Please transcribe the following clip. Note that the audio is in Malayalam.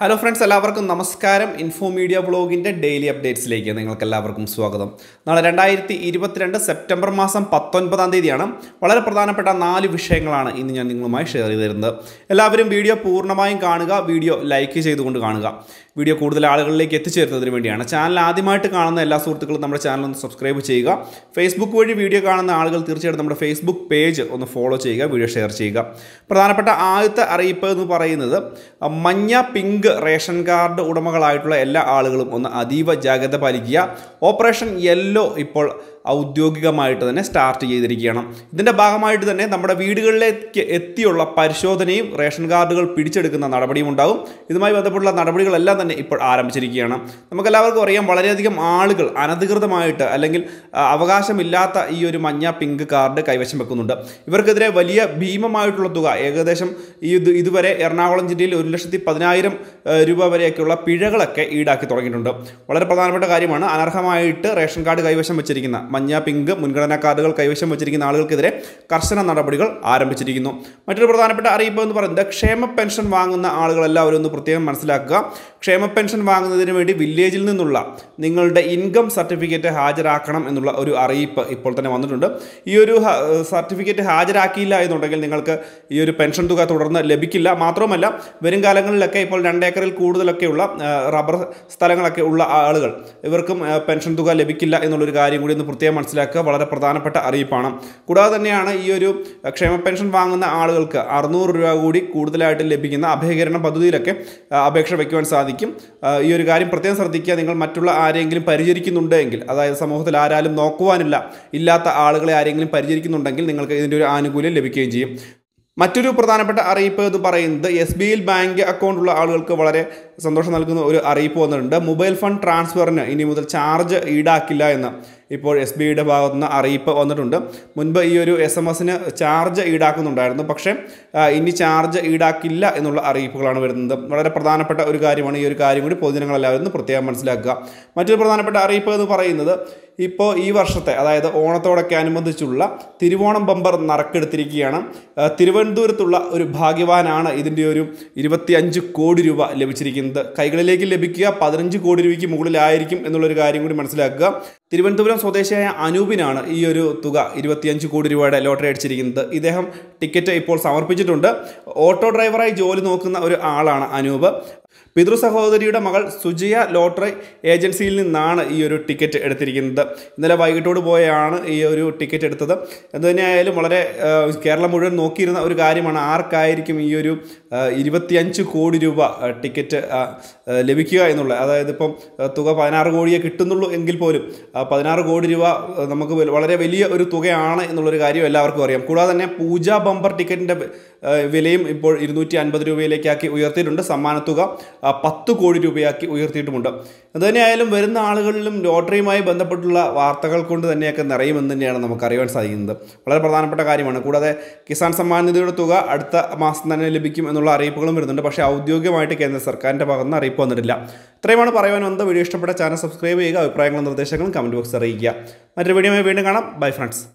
ഹലോ ഫ്രണ്ട്സ് എല്ലാവർക്കും നമസ്കാരം ഇൻഫോ മീഡിയ ബ്ലോഗിൻ്റെ ഡെയിലി അപ്ഡേറ്റ്സിലേക്ക് നിങ്ങൾക്ക് എല്ലാവർക്കും സ്വാഗതം നാളെ രണ്ടായിരത്തി ഇരുപത്തിരണ്ട് സെപ്റ്റംബർ മാസം പത്തൊൻപതാം തീയതിയാണ് വളരെ പ്രധാനപ്പെട്ട നാല് വിഷയങ്ങളാണ് ഇന്ന് ഞാൻ നിങ്ങളുമായി ഷെയർ ചെയ്തിരുന്നത് തരുന്നത് എല്ലാവരും വീഡിയോ പൂർണ്ണമായും കാണുക വീഡിയോ ലൈക്ക് ചെയ്തുകൊണ്ട് കാണുക വീഡിയോ കൂടുതൽ ആളുകളിലേക്ക് എത്തിച്ചേരുന്നതിന് വേണ്ടിയാണ് ചാനൽ ആദ്യമായിട്ട് കാണുന്ന എല്ലാ സുഹൃത്തുക്കളും നമ്മുടെ ചാനൽ ഒന്ന് സബ്സ്ക്രൈബ് ചെയ്യുക ഫേസ്ബുക്ക് വഴി വീഡിയോ കാണുന്ന ആളുകൾ തീർച്ചയായിട്ടും നമ്മുടെ ഫേസ്ബുക്ക് പേജ് ഒന്ന് ഫോളോ ചെയ്യുക വീഡിയോ ഷെയർ ചെയ്യുക പ്രധാനപ്പെട്ട ആദ്യത്തെ അറിയിപ്പ് എന്ന് പറയുന്നത് മഞ്ഞ പിങ്ക് റേഷൻ കാർഡ് ഉടമകളായിട്ടുള്ള എല്ലാ ആളുകളും ഒന്ന് അതീവ ജാഗ്രത പാലിക്കുക ഓപ്പറേഷൻ യെല്ലോ ഇപ്പോൾ ഔദ്യോഗികമായിട്ട് തന്നെ സ്റ്റാർട്ട് ചെയ്തിരിക്കുകയാണ് ഇതിൻ്റെ ഭാഗമായിട്ട് തന്നെ നമ്മുടെ വീടുകളിലേക്ക് എത്തിയുള്ള പരിശോധനയും റേഷൻ കാർഡുകൾ പിടിച്ചെടുക്കുന്ന നടപടിയും ഉണ്ടാകും ഇതുമായി ബന്ധപ്പെട്ടുള്ള നടപടികളെല്ലാം തന്നെ ഇപ്പോൾ ആരംഭിച്ചിരിക്കുകയാണ് നമുക്കെല്ലാവർക്കും അറിയാം വളരെയധികം ആളുകൾ അനധികൃതമായിട്ട് അല്ലെങ്കിൽ അവകാശമില്ലാത്ത ഈ ഒരു മഞ്ഞ പിങ്ക് കാർഡ് കൈവശം വെക്കുന്നുണ്ട് ഇവർക്കെതിരെ വലിയ ഭീമമായിട്ടുള്ള തുക ഏകദേശം ഇത് ഇതുവരെ എറണാകുളം ജില്ലയിൽ ഒരു ലക്ഷത്തി പതിനായിരം രൂപ വരെയൊക്കെയുള്ള പിഴകളൊക്കെ ഈടാക്കി തുടങ്ങിയിട്ടുണ്ട് വളരെ പ്രധാനപ്പെട്ട കാര്യമാണ് അനർഹമായിട്ട് റേഷൻ കാർഡ് കൈവശം വെച്ചിരിക്കുന്ന മഞ്ഞ പിങ്ക് മുൻഗണനാ കാർഡുകൾ കൈവശം വെച്ചിരിക്കുന്ന ആളുകൾക്കെതിരെ കർശന നടപടികൾ ആരംഭിച്ചിരിക്കുന്നു മറ്റൊരു പ്രധാനപ്പെട്ട അറിയിപ്പ് എന്ന് പറയുന്നത് ക്ഷേമ പെൻഷൻ വാങ്ങുന്ന ആളുകളെല്ലാവരും ഒന്ന് പ്രത്യേകം മനസ്സിലാക്കുക ക്ഷേമ പെൻഷൻ വാങ്ങുന്നതിന് വേണ്ടി വില്ലേജിൽ നിന്നുള്ള നിങ്ങളുടെ ഇൻകം സർട്ടിഫിക്കറ്റ് ഹാജരാക്കണം എന്നുള്ള ഒരു അറിയിപ്പ് ഇപ്പോൾ തന്നെ വന്നിട്ടുണ്ട് ഈ ഒരു സർട്ടിഫിക്കറ്റ് ഹാജരാക്കിയില്ല എന്നുണ്ടെങ്കിൽ നിങ്ങൾക്ക് ഈ ഒരു പെൻഷൻ തുക തുടർന്ന് ലഭിക്കില്ല മാത്രമല്ല വരും കാലങ്ങളിലൊക്കെ ഇപ്പോൾ രണ്ട് ഏക്കറിൽ കൂടുതലൊക്കെയുള്ള റബ്ബർ സ്ഥലങ്ങളൊക്കെ ഉള്ള ആളുകൾ ഇവർക്കും പെൻഷൻ തുക ലഭിക്കില്ല എന്നുള്ളൊരു കാര്യം കൂടി ഒന്ന് പ്രത്യേകം മനസ്സിലാക്കുക വളരെ പ്രധാനപ്പെട്ട അറിയിപ്പാണ് കൂടാതെ തന്നെയാണ് ഈ ഒരു ക്ഷേമ പെൻഷൻ വാങ്ങുന്ന ആളുകൾക്ക് അറുന്നൂറ് രൂപ കൂടി കൂടുതലായിട്ട് ലഭിക്കുന്ന അഭയകരണ പദ്ധതിയിലൊക്കെ അപേക്ഷ വയ്ക്കുവാൻ സാധിക്കും ഈ ഒരു കാര്യം പ്രത്യേകം ശ്രദ്ധിക്കുക നിങ്ങൾ മറ്റുള്ള ആരെങ്കിലും പരിചരിക്കുന്നുണ്ടെങ്കിൽ അതായത് സമൂഹത്തിൽ ആരാലും നോക്കുവാനില്ല ഇല്ലാത്ത ആളുകളെ ആരെങ്കിലും പരിചരിക്കുന്നുണ്ടെങ്കിൽ നിങ്ങൾക്ക് ഇതിൻ്റെ ഒരു ആനുകൂല്യം ലഭിക്കുകയും ചെയ്യും മറ്റൊരു പ്രധാനപ്പെട്ട അറിയിപ്പ് എന്ന് പറയുന്നത് എസ് ബി ഐയിൽ ബാങ്ക് അക്കൗണ്ടുള്ള ആളുകൾക്ക് വളരെ സന്തോഷം നൽകുന്ന ഒരു അറിയിപ്പ് വന്നിട്ടുണ്ട് മൊബൈൽ ഫണ്ട് ട്രാൻസ്ഫറിന് ഇനി മുതൽ ചാർജ് ഈടാക്കില്ല എന്ന് ഇപ്പോൾ എസ് ബി ഐയുടെ ഭാഗത്തു നിന്ന് അറിയിപ്പ് വന്നിട്ടുണ്ട് മുൻപ് ഈ ഒരു എസ് എം എസിന് ചാർജ് ഈടാക്കുന്നുണ്ടായിരുന്നു പക്ഷേ ഇനി ചാർജ് ഈടാക്കില്ല എന്നുള്ള അറിയിപ്പുകളാണ് വരുന്നത് വളരെ പ്രധാനപ്പെട്ട ഒരു കാര്യമാണ് ഈ ഒരു കാര്യം കൂടി പൊതുജനങ്ങളെല്ലാവരും പ്രത്യേകം മനസ്സിലാക്കുക മറ്റൊരു പ്രധാനപ്പെട്ട അറിയിപ്പ് എന്ന് പറയുന്നത് ഇപ്പോൾ ഈ വർഷത്തെ അതായത് ഓണത്തോടൊക്കെ അനുബന്ധിച്ചുള്ള തിരുവോണം ബമ്പർ നറക്കെടുത്തിരിക്കുകയാണ് തിരുവനന്തപുരത്തുള്ള ഒരു ഭാഗ്യവാനാണ് ഇതിൻ്റെ ഒരു അഞ്ച് കോടി രൂപ ലഭിച്ചിരിക്കുന്നത് കൈകളിലേക്ക് ലഭിക്കുക പതിനഞ്ച് കോടി രൂപയ്ക്ക് മുകളിലായിരിക്കും എന്നുള്ളൊരു കാര്യം കൂടി മനസ്സിലാക്കുക തിരുവനന്തപുരം സ്വദേശിയായ അനൂപിനാണ് ഈ ഒരു തുക ഇരുപത്തിയഞ്ച് കോടി രൂപയുടെ ലോട്ടറി അടിച്ചിരിക്കുന്നത് ഇദ്ദേഹം ടിക്കറ്റ് ഇപ്പോൾ സമർപ്പിച്ചിട്ടുണ്ട് ഓട്ടോ ഡ്രൈവറായി ജോലി നോക്കുന്ന ഒരു ആളാണ് അനൂപ് പിതൃ സഹോദരിയുടെ മകൾ സുജിയ ലോട്ടറി ഏജൻസിയിൽ നിന്നാണ് ഈ ഒരു ടിക്കറ്റ് എടുത്തിരിക്കുന്നത് ഇന്നലെ വൈകിട്ടോട് പോയാണ് ഈ ഒരു ടിക്കറ്റ് എടുത്തത് എന്തുതന്നെയായാലും വളരെ കേരളം മുഴുവൻ നോക്കിയിരുന്ന ഒരു കാര്യമാണ് ആർക്കായിരിക്കും ഈ ഒരു ഇരുപത്തിയഞ്ച് കോടി രൂപ ടിക്കറ്റ് ലഭിക്കുക എന്നുള്ളത് അതായത് ഇപ്പം തുക പതിനാറ് കോടിയെ കിട്ടുന്നുള്ളൂ എങ്കിൽ പോലും പതിനാറ് കോടി രൂപ നമുക്ക് വളരെ വലിയ ഒരു തുകയാണ് എന്നുള്ളൊരു കാര്യം എല്ലാവർക്കും അറിയാം കൂടാതെ തന്നെ പൂജ ബമ്പർ ടിക്കറ്റിൻ്റെ വിലയും ഇപ്പോൾ ഇരുന്നൂറ്റി അൻപത് രൂപയിലേക്കാക്കി ഉയർത്തിയിട്ടുണ്ട് സമ്മാനത്തുക പത്ത് കോടി രൂപയാക്കി ഉയർത്തിയിട്ടുമുണ്ട് അതുതന്നെയായാലും വരുന്ന ആളുകളിലും ലോട്ടറിയുമായി ബന്ധപ്പെട്ടുള്ള വാർത്തകൾ കൊണ്ട് തന്നെയൊക്കെ നിറയുമെന്ന് തന്നെയാണ് നമുക്ക് അറിയാൻ സാധിക്കുന്നത് വളരെ പ്രധാനപ്പെട്ട കാര്യമാണ് കൂടാതെ കിസാൻ സമ്മാൻ നിധിയുടെ തുക അടുത്ത മാസം തന്നെ ലഭിക്കും എന്നുള്ള അറിയിപ്പുകളും വരുന്നുണ്ട് പക്ഷേ ഔദ്യോഗികമായിട്ട് കേന്ദ്ര സർക്കാരിൻ്റെ ഭാഗത്തുനിന്ന് അറിയിപ്പ് വന്നിട്ടില്ല ഇത്രയുമാണ് പറയുവാൻ വന്നത് വീഡിയോ ഇഷ്ടപ്പെട്ട ചാനൽ സബ്സ്ക്രൈബ് ചെയ്യുക അഭിപ്രായങ്ങളും നിർദ്ദേശങ്ങളും കമൻറ്റ് ബോക്സ് അറിയിക്കുക മറ്റൊരു വീഡിയോ വീണ്ടും കാണാം ബൈ ഫ്രണ്ട്സ്